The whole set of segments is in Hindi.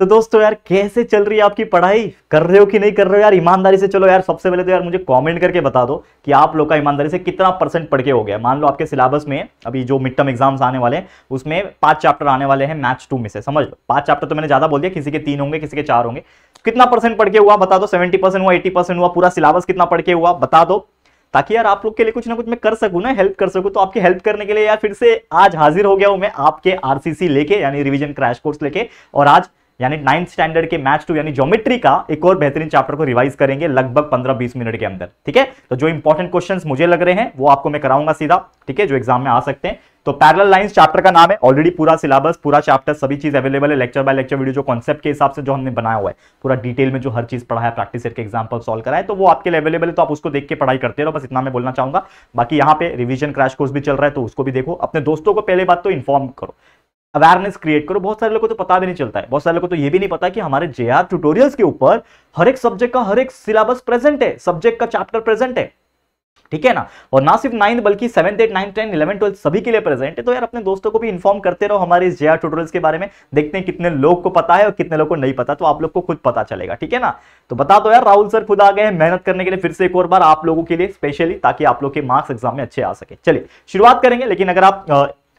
तो दोस्तों यार कैसे चल रही है आपकी पढ़ाई कर रहे हो कि नहीं कर रहे हो यार ईमानदारी से चलो यार सबसे पहले तो यार मुझे कमेंट करके बता दो कि आप लोग का ईमानदारी से कितना परसेंट पढ़ के हो गया मान लो आपके सिलेबस में अभी जो मिड टर्म एग्जाम्स आने वाले हैं उसमें पांच चैप्टर आने वाले हैं मैथ्स टू में से समझ लो पांच चैप्टर तो मैंने ज्यादा बोल दिया किसी के तीन होंगे किसी के चार होंगे कितना परसेंट पढ़ के हुआ बता दो सेवेंटी परसेंट हुआ एटी परसेंट हुआ पूरा सिलेबस कितना पढ़ के हुआ बता दो ताकि यार आप लोग के लिए कुछ ना कुछ मैं कर सकूँ ना हेल्प कर सकूँ तो आपकी हेल्प करने के लिए यार फिर से आज हाजिर हो गया हूँ मैं आपके आरसीसी लेके यानी रिविजन क्रैश कोर्स लेके और आज यानी नाइन्थ स्टैंडर्ड के मैथ टू यानी ज्योमेट्री का एक और बेहतरीन चैप्टर को रिवाइज करेंगे लगभग 15-20 मिनट के अंदर ठीक है तो जो इंपॉर्टेंट क्वेश्चंस मुझे लग रहे हैं वो आपको मैं कराऊंगा सीधा ठीक है जो एग्जाम में आ सकते हैं तो पैरल लाइन्स चैप्टर का नाम है ऑलरेडी पूरा सिलेबस पूरा चैप्टर सभी चीज अवेलेबल है लेक्चर बाय लेक्चर वीडियो जो कॉन्सेप्ट के हिसाब से जो हमने बनाया हुआ है पूरा डिटेल में जो हर चीज पढ़ा है प्रैक्टिस के एग्जाम्पल सॉल्व कराए तो वो आपके लिए अवेलेबल है तो आप उसको देख के पढ़ाई करते रहो बस इतना मैं बोलना चाहूंगा बाकी यहाँ पे रिविजन क्रैश कोर्स भी चल रहा है तो उसको भी देखो अपने दोस्तों को पहले बात तो इन्फॉर्म करो अवेयरनेस क्रिएट करो बहुत सारे लोगों को तो पता भी नहीं चलता है बहुत सारे लोगों को तो ये भी नहीं पता कि हमारे जे आर ट्यूटोरियल के ऊपर हर एक सब्जेक्ट का हर एक सिलेबस प्रेजेंट है सब्जेक्ट का चैप्टर प्रेजेंट है ठीक है ना और ना सिर्फ नाइन्थ बल्कि seventh eight ninth ten eleven twelfth सभी के लिए प्रेजेंट है तो यार अपने दोस्तों को भी इन्फॉर्म करते रहो हमारे इस जे आर ट्यूटोरियल्स के बारे में देखते हैं कितने लोग को पता है और कितने लोग को नहीं पता तो आप लोग को खुद पता चलेगा ठीक है ना तो बता दो यार राहुल सर खुद आ गए मेहनत करने के लिए फिर से एक और बार आप लोगों के लिए स्पेशली ताकि आप लोग के मार्क्स एग्जाम में अच्छे आ सके चलिए शुरुआत करेंगे लेकिन अगर आप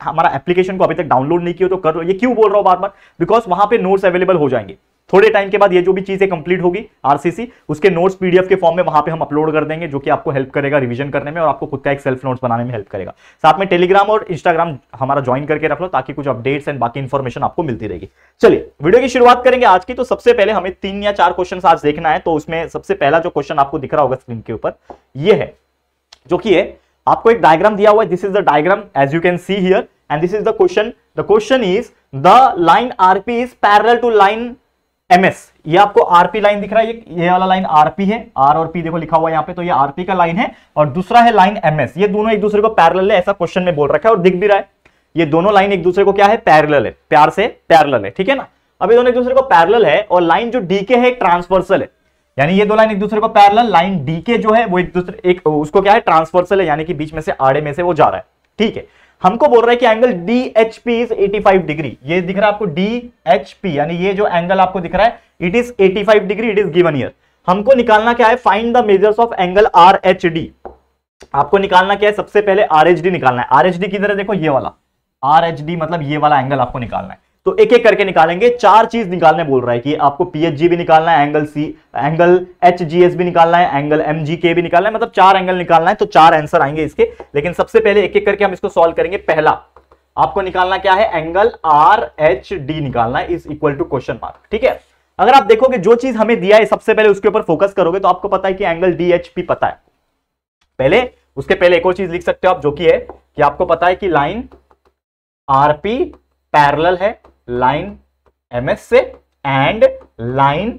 हमारा एप्लीकेशन को अभी तक डाउनलोड नहीं किया तो कर ये क्यों बोल रहा हूँ बार बार बिकॉज वहां पे नोट्स अवेलेबल हो जाएंगे थोड़े टाइम के बाद ये जो भी चीजें कंप्लीट होगी आरसीसी उसके नोट्स पीडीएफ के फॉर्म में वहां पे हम अपलोड कर देंगे जो कि आपको हेल्प करेगा रिवीजन करने में और आपको खुद का एक सेल्फ नोट्स बनाने में हेल्प करेगा साथ में टेलीग्राम और इंस्टाग्राम हमारा ज्वाइन करके रख लो ताकि कुछ अपडेट्स एंड बाकी इन्फॉर्मेशन आपको मिलती रहेगी चलिए वीडियो की शुरुआत करेंगे आज की तो सबसे पहले हमें तीन या चार क्वेश्चन आज देखना है तो उसमें सबसे पहला जो क्वेश्चन आपको दिख रहा होगा स्क्रीन के ऊपर यह है जो कि है आपको एक डायग्राम दिया हुआ है this is the diagram as you can see here and this is the question the question is the line RP is parallel to line MS ये आपको आरपी लाइन दिख रहा है ये वाला लाइन आरपी है आर और पी देखो लिखा हुआ है यहाँ पे तो ये आरपी का लाइन है और दूसरा है लाइन एमएस ये दोनों एक दूसरे को पैरल है ऐसा क्वेश्चन में बोल रखा है और दिख भी रहा है ये दोनों लाइन एक दूसरे को क्या है पैरल है प्यार से पैरल है ठीक है ना अभी दोनों एक दूसरे को पैरल है और लाइन जो डी के है ट्रांसवर्सल है यानी ये दो लाइन एक दूसरे को पैरल लाइन डी के जो है वो एक दूसरे एक उसको क्या है ट्रांसफर्सल है यानी कि बीच में से आड़े में से वो जा रहा है ठीक है हमको बोल रहा है कि angle D H P is eighty five degree ये दिख रहा है आपको डी एच पी यानी ये जो एंगल आपको दिख रहा है it is eighty five degree it is given here हमको निकालना क्या है find the measures of angle R H D आपको निकालना क्या है सबसे पहले आर एच डी निकालना है आर एच डी किधर है देखो ये वाला आर एच डी मतलब ये वाला एंगल आपको निकालना है तो एक एक करके निकालेंगे चार चीज निकालने बोल रहा है कि आपको पीएचजी भी निकालना है एंगल सी एंगल एच भी निकालना है एंगल एम भी निकालना है मतलब चार एंगल निकालना है तो चार आंसर आएंगे इसके लेकिन सबसे पहले एक एक करके हम इसको सॉल्व करेंगे पहला आपको निकालना क्या है एंगल आर एच डी निकालना है is equal to question mark ठीक है अगर आप देखोगे जो चीज हमें दिया है सबसे पहले उसके ऊपर फोकस करोगे तो आपको पता है कि एंगल डी एच पी पता है पहले उसके पहले एक और चीज लिख सकते हो आप जो कि है कि आपको पता है कि लाइन आरपी पैरल है लाइन एम एस से एंड लाइन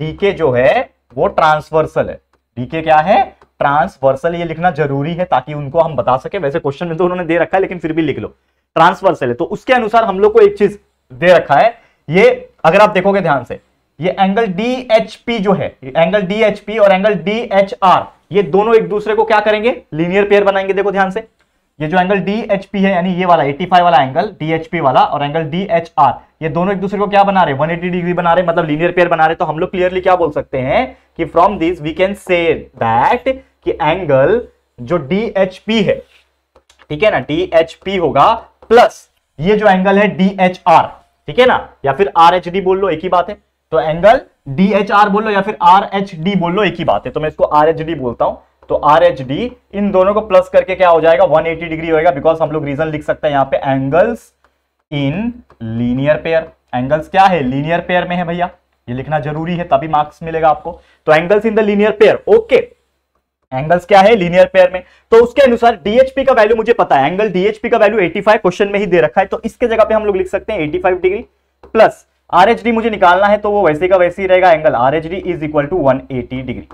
डी के जो है वो ट्रांसवर्सल है डी के क्या है ट्रांसवर्सल ये लिखना जरूरी है ताकि उनको हम बता सके वैसे क्वेश्चन में तो उन्होंने दे रखा है लेकिन फिर भी लिख लो ट्रांसवर्सल है तो उसके अनुसार हम लोग को एक चीज दे रखा है ये अगर आप देखोगे ध्यान से ये एंगल डी जो है एंगल डी और एंगल डी ये दोनों एक दूसरे को क्या करेंगे लीनियर पेयर बनाएंगे देखो ध्यान से ये जो एंगल डी एच पी है यानी ये वाला 85 वाला एंगल डी एच पी वाला और एंगल डी एच आर ये दोनों एक दूसरे को क्या बना रहे 180 डिग्री बना रहे मतलब लीनियर पेयर बना रहे तो हम लोग क्लियरली क्या बोल सकते हैं कि from this we can say that कि एंगल जो डी एच पी है ठीक है ना डी एच पी होगा प्लस ये जो एंगल है डी एच आर ठीक है ना या फिर आर एच डी बोल लो एक ही बात है तो एंगल डी एच आर बोल लो या फिर आर एच डी बोल लो एक ही बात है तो मैं इसको आर एच डी बोलता हूं तो आर एच डी इन दोनों को प्लस करके क्या हो जाएगा 180 डिग्री होएगा बिकॉज हम लोग रीजन लिख सकते हैं यहां पे angles in linear pair angles क्या है लीनियर पेयर में है भैया ये लिखना जरूरी है तभी मार्क्स मिलेगा आपको तो angles in the linear pair okay angles क्या है लीनियर पेयर में तो उसके अनुसार डीएचपी का वैल्यू मुझे पता है एंगल डीएचपी का वैल्यू 85 क्वेश्चन में ही दे रखा है तो इसके जगह पे हम लोग लिख सकते हैं 85 डिग्री प्लस आरएचडी मुझे निकालना है तो वो वैसे का वैसे ही रहेगा angle RHD is equal to 180 degree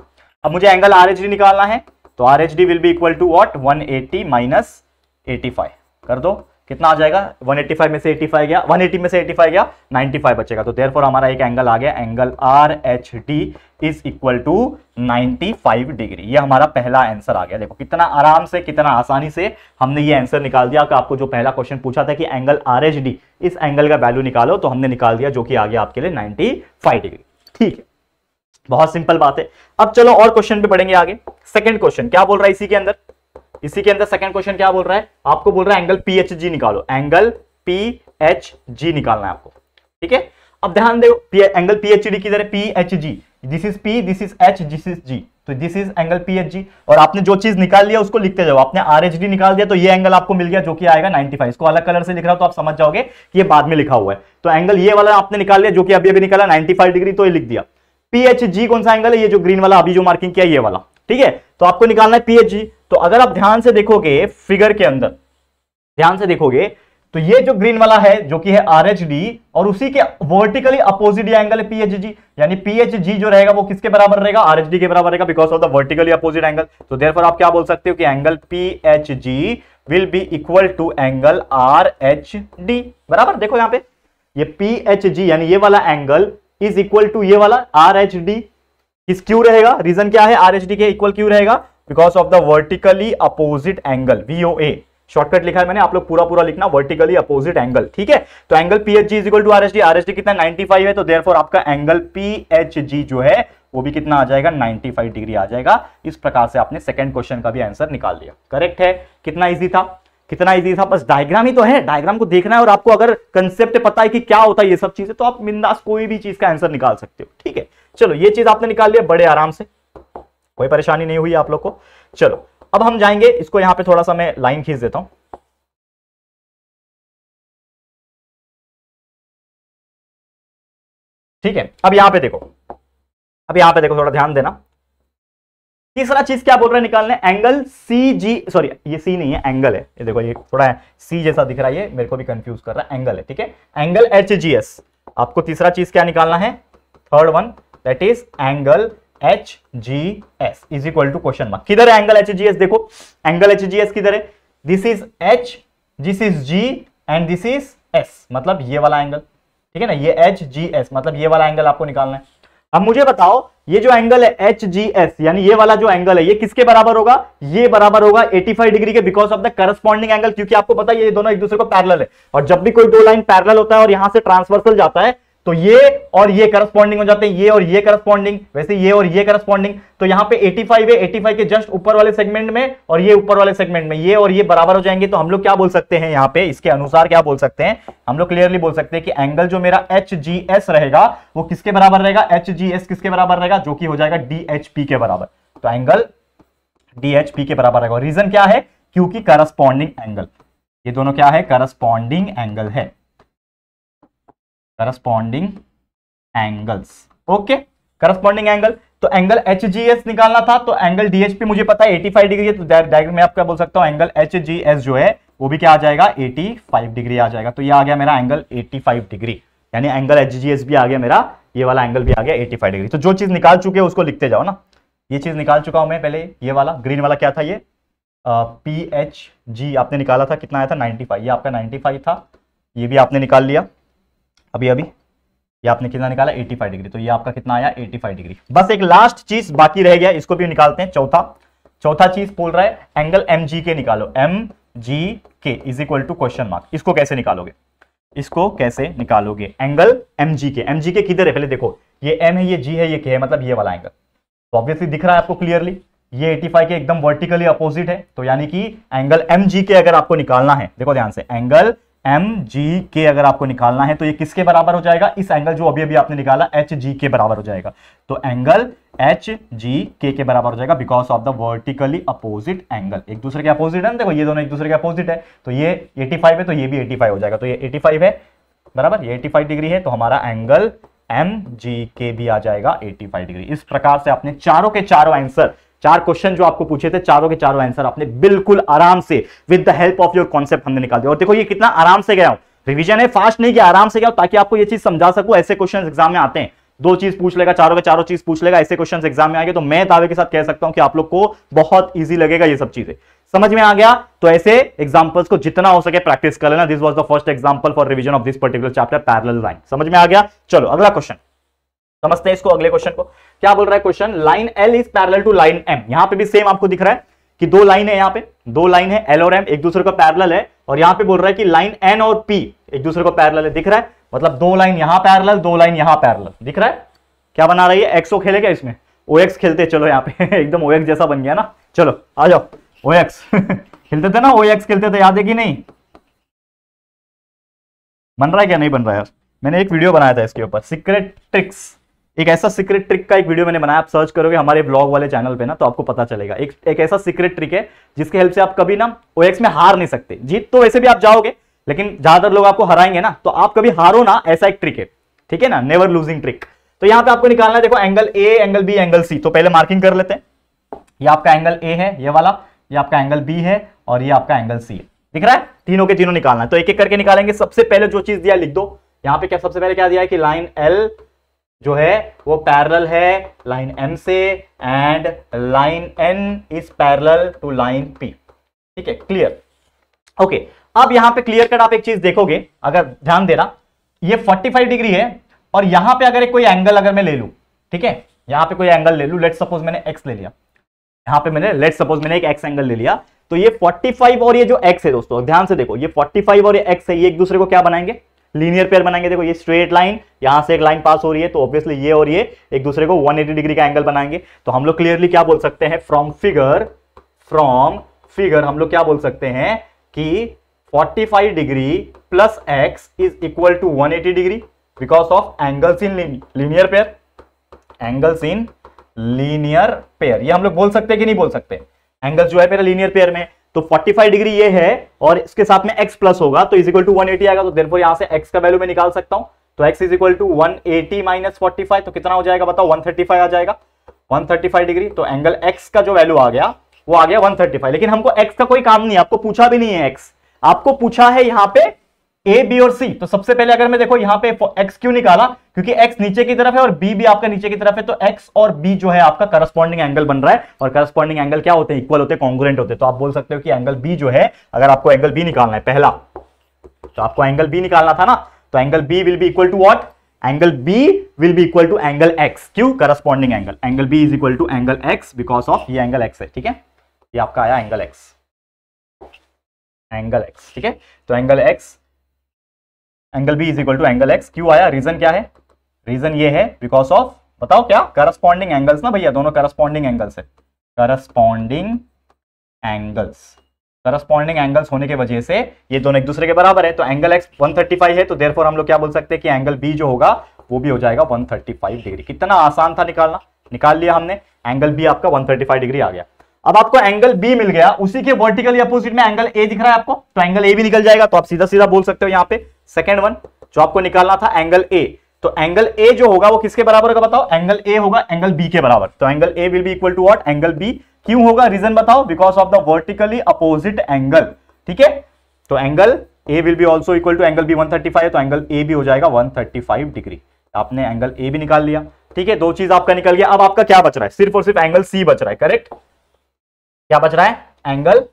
अब मुझे एंगल आर एच डी निकालना है तो R H D will be equal to what one eighty minus eighty five कर दो कितना आ जाएगा 185 में से 85 गया 180 में से 85 गया 95 बचेगा तो देर हमारा एक एंगल आ गया angle R H D is equal to 95 degree ये हमारा पहला आंसर आ गया देखो कितना आराम से कितना आसानी से हमने ये आंसर निकाल दिया कि आपको जो पहला क्वेश्चन पूछा था कि एंगल आर एच डी इस एंगल का वैल्यू निकालो तो हमने निकाल दिया जो कि आ गया आपके लिए नाइन्टी डिग्री ठीक है बहुत सिंपल बात है अब चलो और क्वेश्चन पे पढ़ेंगे आगे सेकंड क्वेश्चन क्या बोल रहा है इसी के अंदर इसी के अंदर सेकंड क्वेश्चन क्या बोल रहा है आपको बोल रहा है एंगल पी एच जी निकालो एंगल पी एच जी निकालना है आपको ठीक है अब ध्यान दो angle P H D P H G this is P this is H this is G तो this is angle P H G और आपने जो चीज निकाल लिया उसको लिखते जाओ आपने आर एच डी निकाल दिया तो ये एंगल आपको मिल गया जो कि आएगा 95 इसको अलग कलर से लिख रहा हूं तो आप समझ जाओगे कि ये बाद में लिखा हुआ है तो एंगल ये वाला आपने निकाल लिया जो कि अभी अभी निकाला 95 डिग्री तो ये लिख दिया पीएचजी कौन सा एंगल है ये जो ग्रीन वाला अभी जो मार्किंग किया ये वाला ठीक है तो आपको निकालना है पीएचजी तो अगर आप ध्यान से देखोगे फिगर के अंदर ध्यान से देखोगे तो ये जो ग्रीन वाला है जो कि है आरएचडी और उसी के वर्टिकली अपोजिट एंगल है पीएचजी यानी पीएचजी जो रहेगा वो किसके बराबर रहेगा आरएचडी के बराबर रहेगा because of the vertically opposite angle तो देयरफॉर आप क्या बोल सकते हो कि angle PHG will be equal to angle RHD बराबर देखो यहां पे ये पीएचजी यानी ये वाला एंगल इज इक्वल टू ये वाला आर एच डी किस क्यू रहेगा रीजन क्या है आर एच डी के इक्वल क्यू रहेगा because of the vertically opposite angle O A shortcut लिखा है मैंने आप लोग पूरा पूरा लिखना वर्टिकली अपोजिट एंगल ठीक है तो angle G is equal to R R H D H D कितना फाइव है तो देर फॉर आपका एंगल पी एच जी जो है वो भी कितना आ जाएगा 95 डिग्री आ जाएगा इस प्रकार से आपने सेकंड क्वेश्चन का भी आंसर निकाल लिया करेक्ट है कितना इजी था कितना इजी था बस डायग्राम ही तो है डायग्राम को देखना है और आपको अगर कंसेप्ट पता है कि क्या होता है ये सब चीजें तो आप मिंदास कोई भी चीज का आंसर निकाल सकते हो ठीक है चलो ये चीज आपने निकाल लिया बड़े आराम से कोई परेशानी नहीं हुई आप लोग को चलो अब हम जाएंगे इसको यहां पर थोड़ा सा मैं लाइन खींच देता हूं ठीक है अब यहां पे देखो अब यहां पे देखो थोड़ा ध्यान देना तीसरा चीज क्या बोल रहा है निकालने एंगल सी जी सॉरी ये सी नहीं है एंगल है ये देखो ये थोड़ा सी जैसा दिख रहा है ये मेरे को भी कंफ्यूज कर रहा है एंगल है ठीक है एंगल एच जी एस आपको तीसरा चीज क्या निकालना है third one that is angle H G S is equal to question mark किधर है एंगल एच जी एस देखो एंगल एच जी एस किधर है this is H this is G and this is S मतलब ये वाला एंगल ठीक है ना ये एच जी एस मतलब ये वाला एंगल आपको निकालना है अब मुझे बताओ ये जो एंगल है एच जी एस यानी ये वाला जो एंगल है ये किसके बराबर होगा ये बराबर होगा 85 डिग्री के because of the corresponding angle क्योंकि आपको पता है ये दोनों एक दूसरे को पैरल है और जब भी कोई दो लाइन पैरल होता है और यहां से ट्रांसवर्सल जाता है तो ये और ये करस्पॉन्डिंग हो जाते हैं ये और ये करस्पॉन्डिंग वैसे ये और ये करस्पॉन्डिंग तो यहां पे 85 है 85 के जस्ट ऊपर वाले सेगमेंट में और ये ऊपर वाले सेगमेंट में ये और ये बराबर हो जाएंगे तो हम लोग क्या बोल सकते हैं यहां पे इसके अनुसार क्या बोल सकते हैं हम लोग क्लियरली बोल सकते हैं कि एंगल जो मेरा एच रहेगा वो किसके बराबर रहेगा एच किसके बराबर रहेगा जो कि हो जाएगा डी के बराबर तो एंगल डी के बराबर रहेगा रीजन क्या है क्योंकि करस्पॉन्डिंग एंगल ये दोनों क्या है करस्पॉन्डिंग एंगल है corresponding angles okay corresponding angle तो एंगल एच निकालना था तो एंगल डीएचपी मुझे पता है 85 डिग्री है तो डायरेक्ट मैं आपका बोल सकता हूं एंगल एच जो है वो भी क्या आ जाएगा 85 डिग्री आ जाएगा तो ये आ गया मेरा एंगल 85 डिग्री यानी एंगल एच भी आ गया मेरा ये वाला एंगल भी आ गया 85 डिग्री तो जो चीज निकाल चुके हैं उसको लिखते जाओ ना ये चीज निकाल चुका हूं मैं पहले ये वाला ग्रीन वाला क्या था ये पी एच जी आपने निकाला था कितना आया था 95 ये आपका 95 था ये भी आपने निकाल लिया अभी अभी ये आपने कितना निकाला 85 डिग्री तो ये आपका कितना आया 85 डिग्री बस एक लास्ट चीज बाकी रह गया इसको भी निकालते हैं चौथा चौथा चीज बोल रहा है एंगल एम जी के निकालो M G K is equal to question mark इसको कैसे निकालोगे इसको कैसे निकालोगे एंगल एम जी के एम जी के किधर है पहले देखो ये एम है ये जी है ये के है मतलब ये वाला एंगल तो ऑब्वियसली दिख रहा है आपको क्लियरली ये 85 के एकदम वर्टिकली अपोजिट है तो यानी कि एंगल एम जी के अगर आपको निकालना है देखो ध्यान से एंगल एम जी के अगर आपको निकालना है तो ये किसके बराबर हो जाएगा इस एंगल जो अभी अभी आपने निकाला एच जी तो के बराबर हो जाएगा तो एंगल एच जी के के बराबर हो जाएगा because of the vertically opposite angle एक दूसरे के अपोजिट है देखो ये दोनों एक दूसरे के अपोजिट है तो ये 85 है तो ये भी 85 हो जाएगा तो ये 85 है बराबर ये 85 डिग्री है तो हमारा एंगल एम जी के भी आ जाएगा 85 डिग्री इस प्रकार से आपने चारों के चारों आंसर चार क्वेश्चन जो आपको पूछे थे चारों के चारों आंसर आपने बिल्कुल आराम से with the help of your concept हमने निकाल दिया और देखो ये कितना आराम से गया रिविजन है फास्ट नहीं किया आराम से गया ताकि आपको ये चीज समझा सकूं ऐसे क्वेश्चन एग्जाम में आते हैं दो चीज पूछ लेगा चारों के चारों चीज पूछ लेगा ऐसे क्वेश्चन एग्जाम में आएंगे तो मैं दावे के साथ कह सकता हूं कि आप लोग को बहुत ईजी लगेगा ये सब चीजें समझ में आ गया तो ऐसे एग्जाम्पल्स को जितना हो सके प्रैक्टिस कर लेना this was the first example for revision of this particular chapter parallel line समझ में आ गया चलो अगला क्वेश्चन समझते हैं इसको अगले क्वेश्चन को क्या बोल रहा है question line L is parallel to line M यहां पर भी सेम आपको दिख रहा है कि दो लाइन है यहाँ पे दो लाइन है एल और एम एक दूसरे का पैरल है और यहां पे बोल रहा है कि लाइन एन और पी एक दूसरे का पैरल है दिख रहा है मतलब दो लाइन यहां पैरल दो लाइन यहां पैरल दिख रहा है क्या बना रही है एक्सो खेलेगा इसमें ओ एक्स खेलते चलो यहाँ पे एकदम ओ एक्स जैसा बन गया ना चलो आ जाओ ओ एक्स खेलते थे ना ओ एक्स खेलते थे याद है कि नहीं बन रहा है क्या नहीं बन रहा है मैंने एक वीडियो बनाया था इसके ऊपर सीक्रेट ट्रिक्स एक ऐसा सीक्रेट ट्रिक का एक वीडियो मैंने बनाया आप सर्च करोगे हमारे ब्लॉग वाले चैनल पे ना तो आपको पता चलेगा एक एक ऐसा सीक्रेट ट्रिक है जिसके हेल्प से आप कभी ना ओएक्स में हार नहीं सकते जीत तो वैसे भी आप जाओगे लेकिन ज्यादातर लोग आपको हराएंगे ना तो आप कभी हारो ना ऐसा एक ट्रिक है ठीक है ना नेवर लूजिंग ट्रिक तो यहाँ पे आपको निकालना है देखो angle A angle B angle C तो पहले मार्किंग कर लेते हैं ये आपका एंगल ए है ये वाला ये आपका एंगल बी है और ये आपका एंगल सी है दिख रहा है तीनों के तीनों निकालना है तो एक एक करके निकालेंगे सबसे पहले जो चीज दिया लिख दो यहाँ पे क्या सबसे पहले क्या दिया है कि लाइन एल जो है वो पैरल है लाइन एम से and line N is parallel to line P ठीक है क्लियर ओके अब यहां पे क्लियर कट आप एक चीज देखोगे अगर ध्यान देना ये 45 डिग्री है और यहां पे अगर एक कोई एंगल अगर मैं ले लू ठीक है यहां पे कोई एंगल ले लू लेट सपोज मैंने एक्स ले लिया यहां पे मैंने लेट सपोज मैंने एक एक्स एंगल ले लिया तो ये 45 और ये जो एक्स है दोस्तों ध्यान से देखो ये 45 और ये एक्स है ये एक दूसरे को क्या बनाएंगे लीनियर पेयर बनाएंगे देखो ये स्ट्रेट लाइन यहां से एक लाइन पास हो रही है तो ऑब्वियसली ये और ये एक दूसरे को 180 डिग्री का एंगल बनाएंगे तो हम लोग क्लियरली क्या बोल सकते हैं फ्रॉम फिगर फ्रॉम फिगर हम लोग क्या बोल सकते हैं कि 45 degree plus X is equal to 180 degree because of angles in linear pair angles in linear pair ये हम लोग बोल सकते हैं कि नहीं बोल सकते एंगल्स जो है मेरा लीनियर पेयर में तो 45 डिग्री ये है और इसके साथ में x प्लस होगा तो इज इक्वल टू वन आएगा तो देरफोर यहां से x का वैल्यू मैं निकाल सकता हूं तो x is equal to one eighty minus forty five तो कितना हो जाएगा बताओ 135 आ जाएगा 135 डिग्री तो एंगल x का जो वैल्यू आ गया वो आ गया 135 लेकिन हमको x का कोई काम नहीं आपको पूछा भी नहीं है x आपको पूछा है यहाँ पे ए बी और सी तो सबसे पहले अगर मैं देखो यहाँ पे एक्स क्यों निकाला क्योंकि एक्स नीचे की तरफ है और बी भी आपका नीचे की तरफ है तो एक्स और बी जो है आपका करस्पॉन्डिंग एंगल बन रहा है और करस्पॉन्डिंग एंगल क्या होते हैं इक्वल होते हैं कॉन्ग्रेंट होते हैं तो आप बोल सकते हो कि एंगल बी जो है अगर आपको एंगल बी निकालना है पहला तो आपको एंगल बी निकालना था ना तो angle B will be equal to what angle B will be equal to angle X क्यू corresponding angle angle B is equal to angle X because of ये एंगल एक्स है ठीक है ये आपका आया एंगल एक्स एंगल एक्स ठीक है तो angle X angle B is equal to angle X क्यों आया रीजन क्या है रीजन ये है बिकॉज ऑफ बताओ क्या करस्पॉन्डिंग एंगल्स ना भैया दोनों करस्पॉन्डिंग एंगल्स है करस्पॉन्डिंग एंगल्स करस्पॉन्डिंग एंगल्स होने की वजह से ये दोनों एक दूसरे के बराबर तो है तो एंगल एक्स 135 है तो फोर हम लोग क्या बोल सकते हैं कि एंगल बी जो होगा वो भी हो जाएगा 135 डिग्री कितना आसान था निकालना निकाल लिया हमने एंगल बी आपका 135 डिग्री आ गया अब आपको एंगल बी मिल गया उसी के वर्टिकली अपोजिट में एंगल ए दिख रहा है आपको तो एंगल ए भी निकल जाएगा तो आप सीधा सीधा बोल सकते हो यहाँ पे सेकेंड वन जो आपको निकालना था एंगल ए तो एंगल ए जो होगा वो किसके बराबर होगा बताओ एंगल ए होगा एंगल बी के बराबर तो angle A will be equal to what angle B क्यों होगा रीजन बताओ because of the vertically opposite angle ठीक है तो angle A will be also equal to angle B 135 तो एंगल ए भी हो जाएगा 135 डिग्री आपने एंगल ए भी निकाल लिया ठीक है दो चीज आपका निकल गया अब आपका क्या बच रहा है सिर्फ और सिर्फ एंगल सी बच रहा है करेक्ट क्या बच रहा है एंगल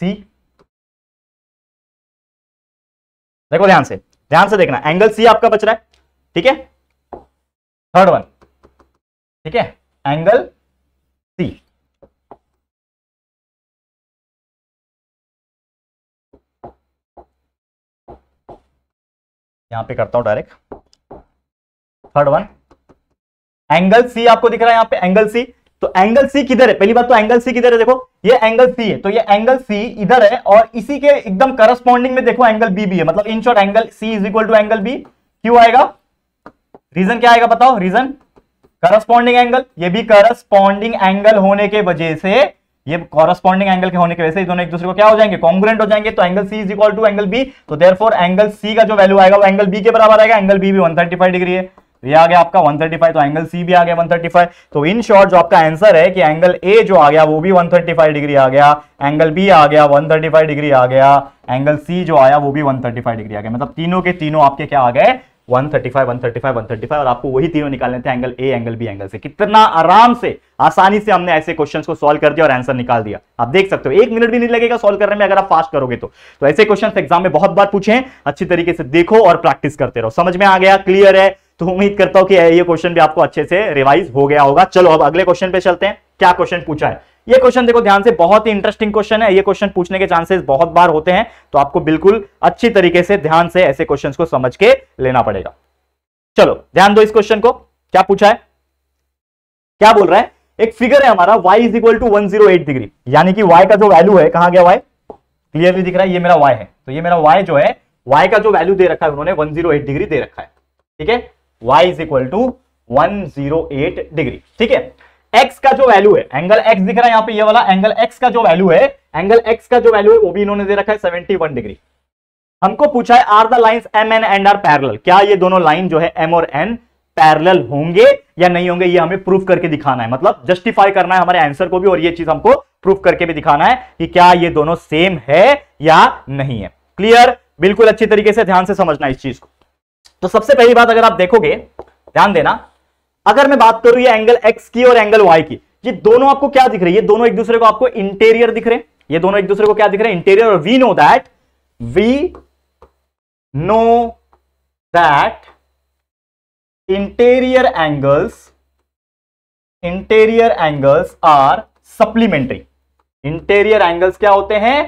सी देखो ध्यान से ध्यान से देखना एंगल सी आपका बच रहा है ठीक है थर्ड वन ठीक है एंगल सी यहां पे करता हूं direct third one angle C आपको दिख रहा है यहां पे एंगल सी तो एंगल सी किधर है पहली बात तो एंगल सी किधर है देखो ये एंगल सी है तो ये एंगल सी इधर है और इसी के एकदम करस्पॉन्डिंग में देखो एंगल बी भी है मतलब in short angle C is equal to angle B क्यों आएगा रीजन क्या आएगा बताओ रीजन करस्पॉन्डिंग एंगल ये भी करस्पॉन्डिंग एंगल होने के वजह से ये कॉरस्पॉन्डिंग एंगल के होने के वजह से दोनों एक दूसरे को क्या हो जाएंगे कॉन्ग्रेंट हो जाएंगे तो angle C is equal to angle B तो देर एंगल सी का जो वैल्यू आएगा वो एंगल बी के बराबर आएगा एंगल बी भी 135 डिग्री है तो ये आ गया आपका 135 तो एंगल सी भी आ गया 135 तो इन शॉर्ट जो आपका आंसर है कि एंगल ए जो आ गया वो भी 135 डिग्री आ गया एंगल बी आ गया 135 डिग्री आ गया एंगल सी जो आया वो भी 135 डिग्री आ गया मतलब तीनों के तीनों आपके क्या आ गए 135, 135, 135 और आपको वही तीनों निकालने थे angle A angle B angle से कितना आराम से आसानी से हमने ऐसे क्वेश्चंस को सॉल्व कर दिया और आंसर निकाल दिया आप देख सकते हो एक मिनट भी नहीं लगेगा सॉल्व करने में अगर आप फास्ट करोगे तो तो ऐसे क्वेश्चंस एग्जाम में बहुत बार पूछे अच्छी तरीके से देखो और प्रैक्टिस करते रहो समझ में आ गया क्लियर है तो उम्मीद करता हूं कि ये क्वेश्चन भी आपको अच्छे से रिवाइज हो गया होगा चलो अब अगले क्वेश्चन पे चलते हैं क्या क्वेश्चन पूछा है ये क्वेश्चन देखो ध्यान से बहुत ही इंटरेस्टिंग क्वेश्चन है ये क्वेश्चन पूछने के चांसेस बहुत बार होते हैं तो आपको बिल्कुल अच्छी तरीके से ध्यान से ऐसे क्वेश्चन को समझ के लेना पड़ेगा चलो ध्यान दो इस क्वेश्चन को क्या पूछा है क्या बोल रहा है एक फिगर है हमारा y is equal to one degree यानी कि y का जो वैल्यू है कहा गया y क्लियरली दिख रहा है ये मेरा y है तो ये मेरा y जो है y का जो वैल्यू दे रखा है उन्होंने 108 डिग्री दे रखा है ठीक है y is equal to one degree ठीक है x का जो वैल्यू है एंगल x दिख रहा है यहाँ पे ये वाला एंगल x का जो वैल्यू है एंगल x का जो वैल्यू है वो भी इन्होंने दे रखा है 71 डिग्री हमको पूछा है are the lines M N and are parallel क्या ये दोनों लाइन जो है एम और एन पैरेलल होंगे या नहीं होंगे ये हमें प्रूफ करके दिखाना है मतलब जस्टिफाई करना है हमारे आंसर को भी और ये चीज हमको प्रूफ करके भी दिखाना है कि क्या ये दोनों सेम है या नहीं है क्लियर बिल्कुल अच्छी तरीके से ध्यान से समझना इस चीज को तो सबसे पहली बात अगर आप देखोगे ध्यान देना अगर मैं बात करूं ये एंगल एक्स की और एंगल वाई की ये दोनों आपको क्या दिख रही है दोनों एक दूसरे को आपको इंटीरियर दिख रहे हैं ये दोनों एक दूसरे को क्या दिख रहे हैं इंटीरियर और we know that we know that interior angles interior angles are supplementary interior angles क्या होते हैं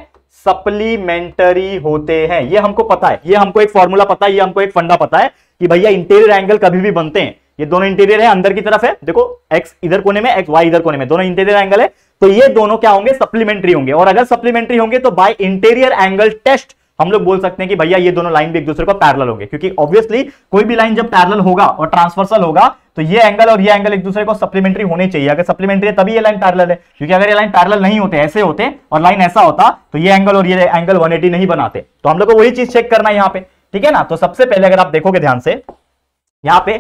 सप्लीमेंटरी होते हैं ये हमको पता है ये हमको एक फॉर्मूला पता है ये हमको एक फंडा पता है कि भैया इंटीरियर एंगल कभी भी बनते हैं ये दोनों इंटीरियर है अंदर की तरफ है देखो एक्स इधर कोने में एक्स वाई इधर कोने में दोनों इंटीरियर एंगल है तो ये दोनों क्या होंगे सप्लीमेंट्री होंगे और अगर सप्लीमेंट्री होंगे तो बाय इंटीरियर एंगल टेस्ट हम लोग बोल सकते हैं कि भैया ये दोनों लाइन भी एक दूसरे को पैरल होंगे क्योंकि ऑब्वियसली कोई भी लाइन जब पैरल होगा और ट्रांसवर्सल होगा तो ये एंगल और ये एंगल एक दूसरे को सप्लीमेंट्री होने चाहिए अगर सप्लीमेंट्री है तभी ये लाइन पैरल है क्योंकि अगर ये लाइन पैरल नहीं होते ऐसे होते और लाइन ऐसा होता तो ये एंगल और ये एंगल वन नहीं बनाते तो हम लोग को वही चीज चेक करना है यहाँ पे ठीक है ना तो सबसे पहले अगर आप देखोगे ध्यान से यहाँ पे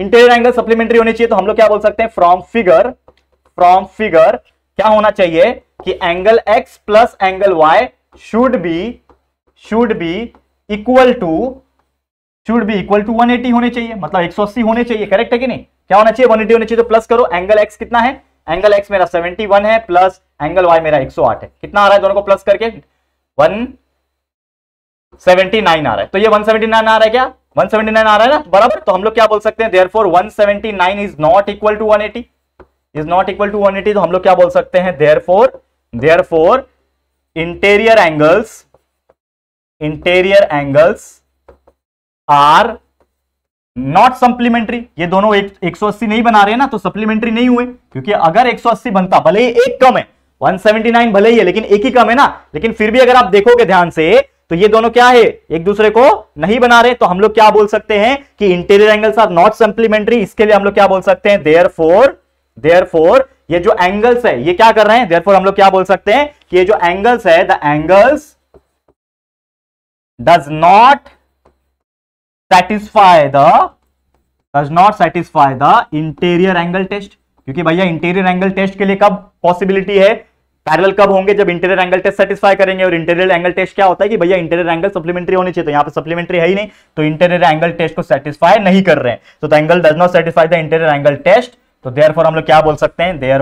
इंटीरियर एंगल सप्लीमेंट्री होनी चाहिए तो हम लोग क्या बोल सकते हैं फ्रॉम फिगर फ्रॉम फिगर क्या होना चाहिए कि angle X plus angle Y should be should be equal to should be equal to 180 होने चाहिए मतलब 180 होने चाहिए करेक्ट है कि नहीं क्या होना चाहिए 180 होने चाहिए तो प्लस करो एंगल एक्स कितना है एंगल एक्स मेरा 71 है प्लस एंगल वाई मेरा 108 है कितना आ रहा है दोनों को प्लस करके 179 आ रहा है तो ये 179 आ रहा है क्या 179 आ रहा है ना बराबर तो हम लोग क्या बोल सकते हैं therefore one is not equal to one is not equal to one तो हम लोग क्या बोल सकते हैं therefore therefore interior angles interior angles are not supplementary ये दोनों एक, सौ अस्सी नहीं बना रहे ना तो सप्लीमेंट्री नहीं हुए क्योंकि अगर एक सौ अस्सी बनता भले ही एक कम है 179 भले ही है लेकिन एक ही कम है ना लेकिन फिर भी अगर आप देखोगे ध्यान से तो ये दोनों क्या है एक दूसरे को नहीं बना रहे तो हम लोग क्या बोल सकते हैं कि interior angles are not supplementary इसके लिए हम लोग क्या बोल सकते हैं देयर फोर देयर फोर ये जो एंगल्स है ये क्या कर रहे हैं देर हम लोग क्या बोल सकते हैं कि ये जो एंगल्स है the angles does not satisfy the does not satisfy the interior angle test क्योंकि भैया इंटीरियर एंगल टेस्ट के लिए कब पॉसिबिलिटी है पैरेलल कब होंगे जब इंटीरियर एंगल टेस्ट सेटिस्फाई करेंगे और इंटीरियर एंगल टेस्ट क्या होता है कि भैया इंटीरियर एंगल सप्लीमेंट्री होनी चाहिए तो यहाँ पे सप्लीमेंट्री है ही नहीं तो इंटीरियर एंगल टेस्ट को सेटिस्फाई नहीं कर रहे हैं तो the angle does not satisfy the interior angle test तो देयर हम लोग क्या बोल सकते हैं देयर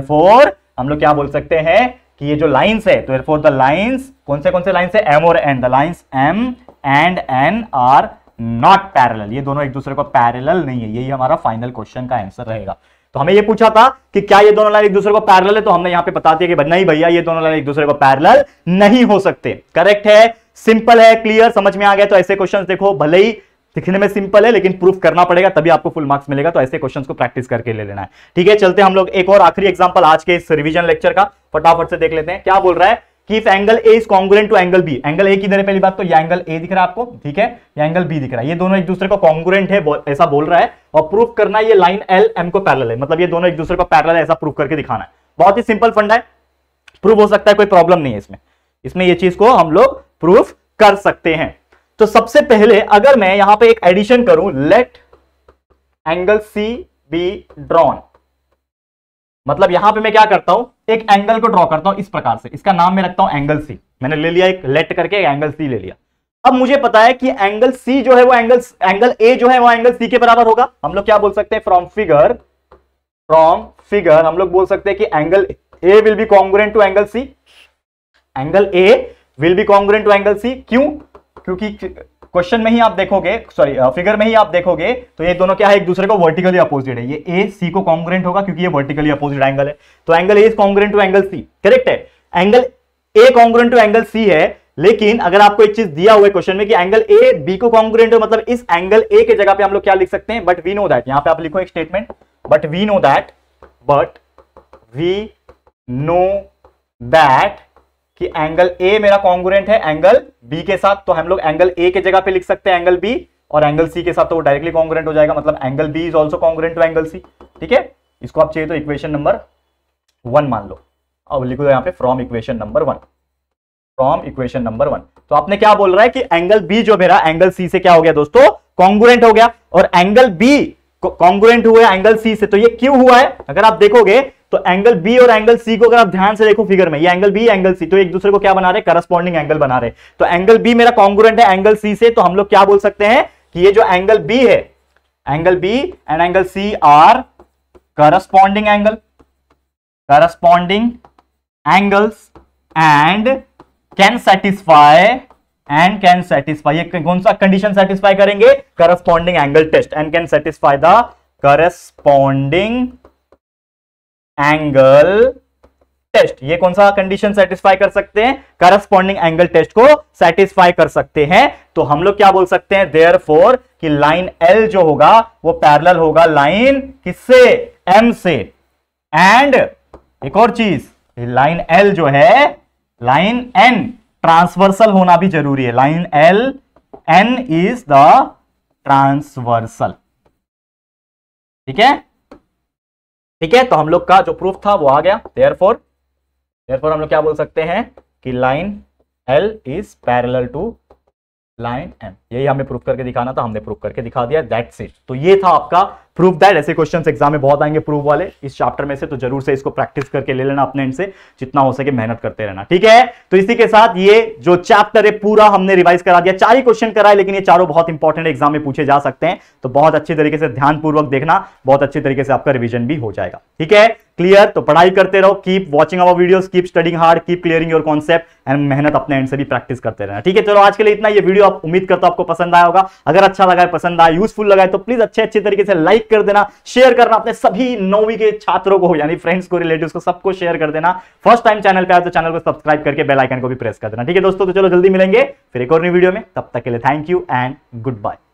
हम लोग क्या बोल सकते हैं कि ये जो लाइंस है तो फोर द लाइंस कौन से कौन से लाइंस है एम और N the lines M and N are not parallel ये दोनों एक दूसरे को पैरेलल नहीं है यही हमारा फाइनल क्वेश्चन का आंसर रहेगा तो हमें ये पूछा था कि क्या ये दोनों लाइन एक दूसरे को पैरेलल है तो हमने यहां पे बता दिया कि नहीं भैया ये दोनों लाइन एक दूसरे को पैरेलल नहीं हो सकते करेक्ट है सिंपल है क्लियर समझ में आ गया तो ऐसे क्वेश्चंस देखो भले ही दिखने में सिंपल है लेकिन प्रूफ करना पड़ेगा तभी आपको फुल मार्क्स मिलेगा तो ऐसे क्वेश्चंस को प्रैक्टिस करके ले लेना है ठीक है चलते हम लोग एक और आखिरी एग्जांपल आज के इस रिवीजन लेक्चर का फटाफट से देख लेते हैं क्या बोल रहा है कि if angle A is congruent to angle B angle A की पहली बात तो ये एंगल ए दिख रहा है आपको ठीक है या एंगल बी दिख रहा है ये दोनों एक दूसरे को कॉन्ग्रुएंट है ऐसा बोल रहा है और प्रूफ करना ये लाइन एल एम को पैरल है मतलब ये दोनों एक दूसरे को पैरल है ऐसा प्रूफ करके दिखाना है बहुत ही सिंपल फंड है प्रूफ हो सकता है कोई प्रॉब्लम नहीं है इसमें इसमें ये चीज को हम लोग प्रूफ कर सकते हैं तो सबसे पहले अगर मैं यहां पे एक एडिशन करूं let angle C be drawn मतलब यहां पे मैं क्या करता हूं एक एंगल को ड्रॉ करता हूं इस प्रकार से इसका नाम मैं रखता हूं एंगल सी मैंने ले लिया एक लेट करके एक एंगल सी ले लिया अब मुझे पता है कि एंगल सी जो है वो एंगल एंगल ए जो है वो एंगल सी के बराबर होगा हम लोग क्या बोल सकते हैं फ्रॉम फिगर फ्रॉम फिगर हम लोग बोल सकते हैं कि angle A will be congruent to angle C angle A will be congruent to angle C क्यों क्योंकि क्वेश्चन में ही आप देखोगे सॉरी फिगर uh, में ही आप देखोगे तो ये दोनों क्या है एक दूसरे को वर्टिकली अपोजिट है ये ए सी को कॉन्ग्रेंट होगा क्योंकि ये वर्टिकली अपोजिट एंगल है तो angle A is congruent to angle C correct है angle A congruent to angle C है लेकिन अगर आपको एक चीज दिया हुआ है क्वेश्चन में कि एंगल ए बी को कॉन्ग्रेंट हो मतलब इस एंगल ए के जगह पे हम लोग क्या लिख सकते हैं बट वी नो दैट यहां पे आप लिखो एक statement but we know that but we know that कि एंगल ए मेरा कॉन्ग्रेंट है एंगल बी के साथ तो हम लोग एंगल ए के जगह पे लिख सकते हैं एंगल बी और एंगल सी के साथ तो वो डायरेक्टली कॉन्ग्रेंट हो जाएगा मतलब angle B is also congruent to angle C ठीक है इसको आप चाहिए तो इक्वेशन नंबर वन मान लो अब लिखो यहाँ पे from equation number one from equation number one तो आपने क्या बोल रहा है कि एंगल बी जो मेरा एंगल सी से क्या हो गया दोस्तों कॉन्ग्रेंट हो गया और एंगल बी कॉन्ग्रेंट हुआ एंगल सी से तो ये क्यों हुआ है अगर आप देखोगे तो एंगल बी और एंगल सी को अगर आप ध्यान से देखो फिगर में ये एंगल बी एंगल सी तो एक दूसरे को क्या बना रहे करस्पॉन्डिंग एंगल बना रहे तो एंगल बी मेरा कॉन्ग्रेंट है एंगल सी से तो हम लोग क्या बोल सकते हैं कि ये जो एंगल बी है angle B and angle C are corresponding angle corresponding angles and can satisfy and can satisfy कौन सा कंडीशन सेटिस्फाई करेंगे corresponding angle test and can satisfy the corresponding angle test ये कौन सा कंडीशन सेटिस्फाई कर सकते हैं करस्पॉन्डिंग एंगल टेस्ट को सेटिस्फाई कर सकते हैं तो हम लोग क्या बोल सकते हैं देयर फोर कि लाइन एल जो होगा वो पैरल होगा लाइन किससे एम से एंड एक और चीज लाइन एल जो है लाइन एन ट्रांसवर्सल होना भी जरूरी है line L N is the transversal ठीक है ठीक है तो हम लोग का जो प्रूफ था वो आ गया देयर फोर देयर फोर हम लोग क्या बोल सकते हैं कि line L is parallel to line M यही हमें प्रूफ करके दिखाना था हमने प्रूफ करके दिखा दिया दैट इट तो ये था आपका प्रूफ दैट ऐसे क्वेश्चंस एग्जाम में बहुत आएंगे प्रूफ वाले इस चैप्टर में से तो जरूर से इसको प्रैक्टिस करके ले लेना अपने एंड से जितना हो सके मेहनत करते रहना ठीक है तो इसी के साथ ये जो चैप्टर है पूरा हमने रिवाइज करा दिया चार ही क्वेश्चन कराए लेकिन ये चारों बहुत इंपॉर्टेंट एग्जाम में पूछे जा सकते हैं तो बहुत अच्छे तरीके से ध्यानपूर्वक देखना बहुत अच्छे तरीके से आपका रिविजन भी हो जाएगा ठीक है क्लियर तो पढ़ाई करते रहो keep watching our video keep studying hard keep clearing your concept and मेहनत अपने एंड से भी प्रैक्टिस करते रहना ठीक है चलो आज के लिए इतना ये वीडियो आप उम्मीद करता हूं आपको पसंद आया होगा अगर अच्छा लगा पसंद आया यूजफुल लगा तो प्लीज अच्छे अच्छे तरीके से लाइक कर देना शेयर करना अपने सभी नौवीं के छात्रों को यानी फ्रेंड्स को रिलेटिव को सबको शेयर कर देना फर्स्ट टाइम चैनल पर आए तो चैनल को सब्सक्राइब करके बेलाइकन को भी प्रेस कर देना ठीक है दोस्तों तो चलो जल्दी मिलेंगे फिर एक और नई वीडियो में तब तक के लिए thank you and good bye